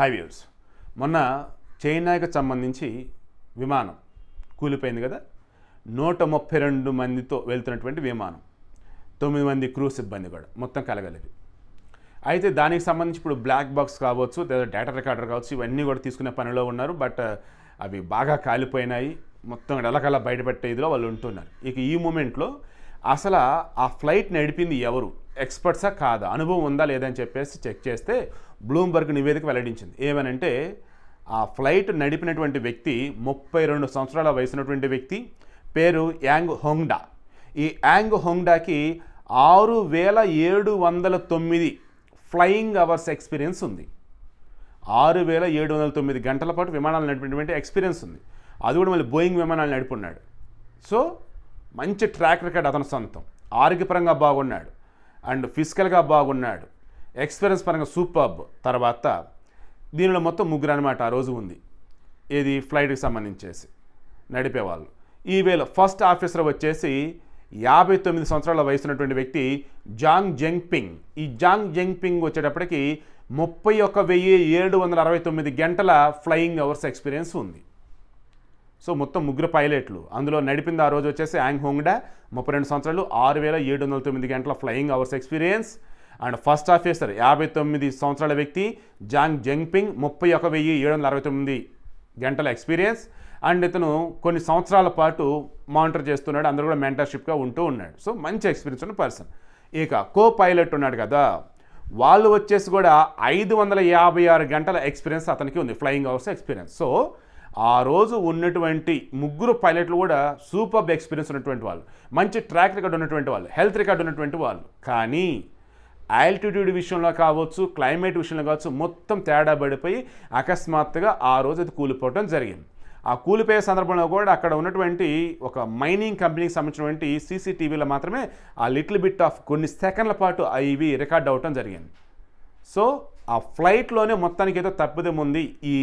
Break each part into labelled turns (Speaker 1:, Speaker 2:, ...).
Speaker 1: high views మొన్న చైనాకి సంబంధించి విమానం కూలిపోయింది కదా నూట ముప్పై రెండు మందితో వెళ్తున్నటువంటి విమానం తొమ్మిది మంది క్రూ సిబ్బంది కూడా మొత్తం కలగలిపి అయితే దానికి సంబంధించి ఇప్పుడు బ్లాక్ బాక్స్ కావచ్చు లేదా డేటా రికార్డర్ కావచ్చు ఇవన్నీ కూడా తీసుకునే పనిలో ఉన్నారు బట్ అవి బాగా కాలిపోయినాయి మొత్తం ఎలకలా బయటపెట్టే ఇదిలో వాళ్ళు ఉంటున్నారు ఇక ఈ మూమెంట్లో అసలు ఆ ఫ్లైట్ నడిపింది ఎవరు ఎక్స్పర్ట్సా కాదా అనుభవం ఉందా లేదా అని చెప్పేసి చెక్ చేస్తే బ్లూంబర్గ్ నివేదిక వెల్లడించింది ఏమనంటే ఆ ఫ్లైట్ నడిపినటువంటి వ్యక్తి ముప్పై రెండు సంవత్సరాల వయసున్నటువంటి వ్యక్తి పేరు యాంగ్ హోంగ్డా ఈ యాంగ్ హోంగ్డాకి ఆరు వేల ఏడు వందల తొమ్మిది ఫ్లయింగ్ అవర్స్ ఎక్స్పీరియన్స్ ఉంది ఆరు వేల ఏడు వందల తొమ్మిది గంటల పాటు విమానాలు నడిపినటువంటి ఎక్స్పీరియన్స్ ఉంది అది కూడా మళ్ళీ బోయింగ్ విమానాలు నడుపున్నాడు సో మంచి ట్రాక్ రికార్డ్ అతని సొంతం ఆరోగ్యపరంగా బాగున్నాడు అండ్ ఫిజికల్గా బాగున్నాడు ఎక్స్పీరియన్స్ పరంగా సూపర్బ్ తర్వాత దీనిలో మొత్తం ముగ్గురు అనమాట ఆ రోజు ఉంది ఏది ఫ్లైట్కి సంబంధించేసి నడిపేవాళ్ళు ఈ వేళ ఫస్ట్ ఆఫీసర్ వచ్చేసి యాభై తొమ్మిది సంవత్సరాల వయసున్నటువంటి వ్యక్తి జాంగ్ జెంగ్పింగ్ ఈ జాంగ్ జెంగ్పింగ్ వచ్చేటప్పటికి ముప్పై ఒక వెయ్యి ఏడు వందల అరవై తొమ్మిది గంటల ఫ్లయింగ్ అవర్స్ ఎక్స్పీరియన్స్ ఉంది సో మొత్తం ముగ్గురు పైలట్లు అందులో నడిపింది ఆ రోజు వచ్చేసి యాంగ్ హోంగ్డా ముప్పై రెండు సంవత్సరాలు ఆరు వేల ఏడు వందల తొమ్మిది గంటల flying hours experience and first officer యాభై తొమ్మిది సంవత్సరాల వ్యక్తి జాంగ్ జంగ్పింగ్ ముప్పై ఒక వెయ్యి ఏడు వందల అరవై తొమ్మిది గంటల ఎక్స్పీరియన్స్ అండ్ ఇతను కొన్ని సంవత్సరాల పాటు మానిటర్ చేస్తున్నాడు అందరూ కూడా మెంటర్షిప్గా ఉంటూ ఉన్నాడు సో మంచి ఎక్స్పీరియన్స్ ఉన్న పర్సన్ ఇక కో పైలట్ ఉన్నాడు కదా వాళ్ళు వచ్చేసి కూడా ఐదు వందల యాభై ఆరు గంటల ఎక్స్పీరియన్స్ అతనికి ఉంది ఫ్లయింగ్ అవర్స్ ఎక్స్పీరియన్స్ సో ఆ రోజు ఉన్నటువంటి ముగ్గురు పైలట్లు కూడా సూపర్ ఎక్స్పీరియన్స్ ఉన్నటువంటి వాళ్ళు మంచి ట్రాక్ రికార్డ్ ఉన్నటువంటి వాళ్ళు హెల్త్ రికార్డ్ ఉన్నటువంటి వాళ్ళు కానీ ఆల్టిట్యూడ్ విషయంలో కావచ్చు క్లైమేట్ విషయంలో కావచ్చు మొత్తం తేడా పడిపోయి అకస్మాత్తుగా ఆ రోజు అది కూలిపోవడం జరిగింది ఆ కూలిపోయే సందర్భంలో కూడా అక్కడ ఉన్నటువంటి ఒక మైనింగ్ కంపెనీకి సంబంధించినటువంటి సీసీటీవీలో మాత్రమే ఆ లిటిల్ బిట్ ఆఫ్ కొన్ని సెకండ్ల పాటు అవి రికార్డ్ అవ్వటం జరిగింది సో ఆ ఫ్లైట్లోనే మొత్తానికి ఏదో తప్పిదేముంది ఉంది ఈ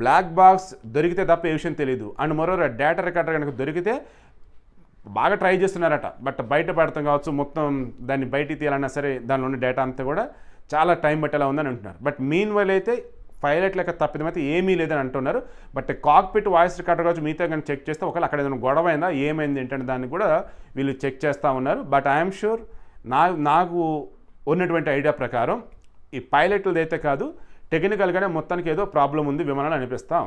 Speaker 1: బ్లాక్ బాక్స్ దొరికితే తప్ప ఏ విషయం తెలియదు అండ్ మరోవర్ డేటా రికార్డర్ కనుక దొరికితే బాగా ట్రై చేస్తున్నారట బట్ బయట పడతాం కావచ్చు మొత్తం దాన్ని బయటికి తీయాలన్నా సరే దానిలో ఉన్న డేటా అంతా కూడా చాలా టైం పట్టేలా ఉందని అంటున్నారు బట్ మీన్ వైల్ అయితే పైలట్ లెక్క తప్పిదం అయితే ఏమీ లేదని అంటున్నారు బట్ కాక్పిట్ వాయిస్ రికార్డర్ కావచ్చు మీతో కానీ చెక్ చేస్తే ఒకవేళ అక్కడ ఏదైనా గొడవ అయిందా ఏమైంది ఏంటంటే దాన్ని కూడా వీళ్ళు చెక్ చేస్తూ ఉన్నారు బట్ ఐఎమ్ షూర్ నా నాకు ఉన్నటువంటి ఐడియా ప్రకారం ఈ అయితే కాదు టెక్నికల్గానే మొత్తానికి ఏదో ప్రాబ్లం ఉంది విమానాలు అనిపిస్తాం